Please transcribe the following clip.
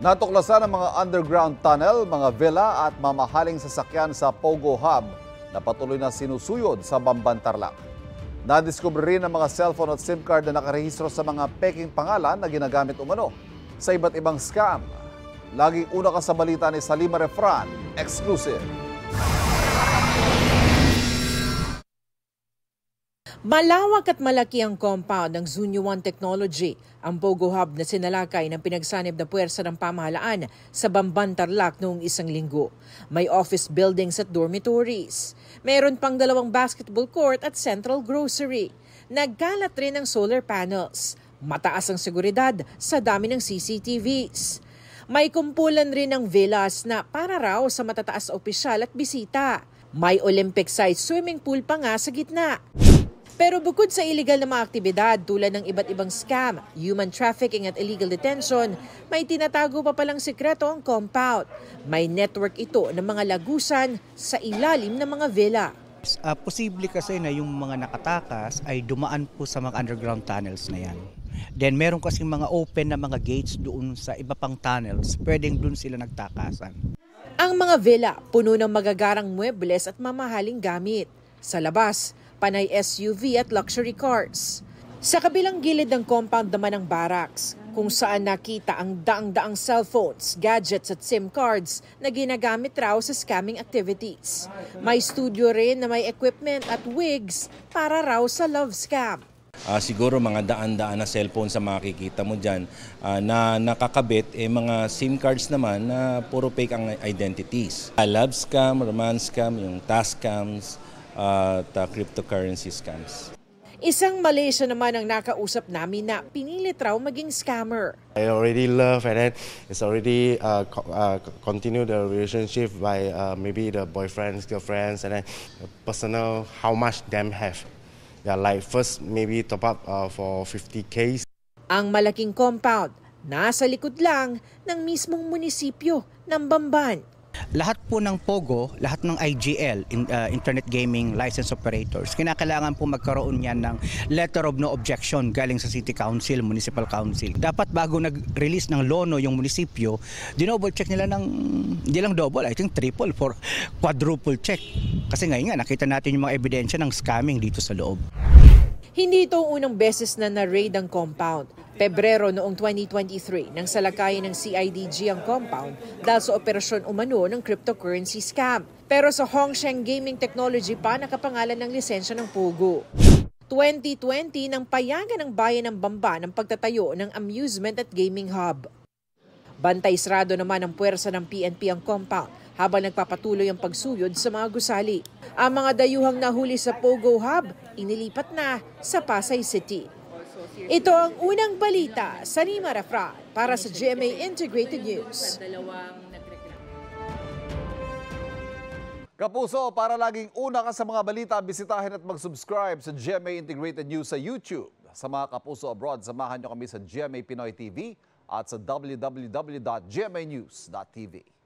Natuklasan ang mga underground tunnel, mga villa at mamahaling sasakyan sa Pogo Hub na patuloy na sinusuyod sa Bambantarlak. Nadiskubre rin ang mga cellphone at SIM card na nakarehistro sa mga peking pangalan na ginagamit umano sa iba't ibang scam. Laging una ka sa balita ni Salima Refran, exclusive. Malawak at malaki ang compound ng Zunyo 1 Technology, ang BOGO Hub na sinalakay ng pinagsanib na puwersa ng pamahalaan sa Bamban, Tarlac noong isang linggo. May office buildings at dormitories. Meron pang dalawang basketball court at central grocery. Nagkalat rin ang solar panels. Mataas ang seguridad sa dami ng CCTVs. May kumpulan rin ng villas na para raw sa matataas opisyal at bisita. May Olympic-sized swimming pool pa nga sa gitna. Pero bukod sa illegal na mga aktibidad tulad ng iba't ibang scam, human trafficking at illegal detention, may tinatago pa palang sekreto ang compound. May network ito ng mga lagusan sa ilalim ng mga villa. Uh, posible kasi na yung mga nakatakas ay dumaan po sa mga underground tunnels na yan. Then meron kasing mga open na mga gates doon sa iba pang tunnels. Pwedeng doon sila nagtakasan. Ang mga villa puno ng magagarang muebles at mamahaling gamit. Sa labas, panay SUV at luxury cars. Sa kabilang gilid ng compound naman ng barracks, kung saan nakita ang daang-daang cellphones, gadgets at SIM cards na ginagamit raw sa scamming activities. May studio rin na may equipment at wigs para raw sa love scam. Uh, siguro mga daan-daan na cellphone sa makikita mo dyan uh, na nakakabit eh, mga SIM cards naman na puro fake ang identities. Uh, love scam, romance scam, yung task scams, uh, at uh, cryptocurrency scams. Isang Malaysia naman ang nakausap namin na pinilit raw maging scammer. I already love and then it's already uh, co uh, continue the relationship by uh, maybe the boyfriends, girlfriends and then personal how much them have. Yeah, like first maybe top up uh, for 50k. Ang malaking compound nasa likod lang ng mismong munisipyo ng Bamban. Lahat po ng POGO, lahat ng IGL, uh, Internet Gaming License Operators, kinakailangan po magkaroon niyan ng letter of no objection galing sa City Council, Municipal Council. Dapat bago nag-release ng lono yung munisipyo, dinoble check nila ng, hindi lang double, I think triple for quadruple check. Kasi ngayon nga, nakita natin yung mga ebidensya ng scamming dito sa loob. Hindi ito unang beses na na-raid ang compound. Pebrero noong 2023 nang salakayin ng CIDG ang compound dahil sa operasyon umano ng cryptocurrency scam. Pero sa Hongsheng Gaming Technology pa nakapangalan ng lisensya ng Pugo. 2020 nang payagan ng bayan ng Bamba ng pagtatayo ng amusement at gaming hub. Bantay sarado naman ang puwersa ng PNP ang compound habang nagpapatuloy ang pagsuyod sa mga gusali. Ang mga dayuhang nahuli sa Pogo Hub, inilipat na sa Pasay City. Ito ang unang balita sa Nima Rafra para sa GMA Integrated News. Kapuso, para laging una ka sa mga balita, bisitahin at mag-subscribe sa GMA Integrated News sa YouTube. Sa mga kapuso abroad, samahan nyo kami sa GMA Pinoy TV at sa www.gmanews.tv.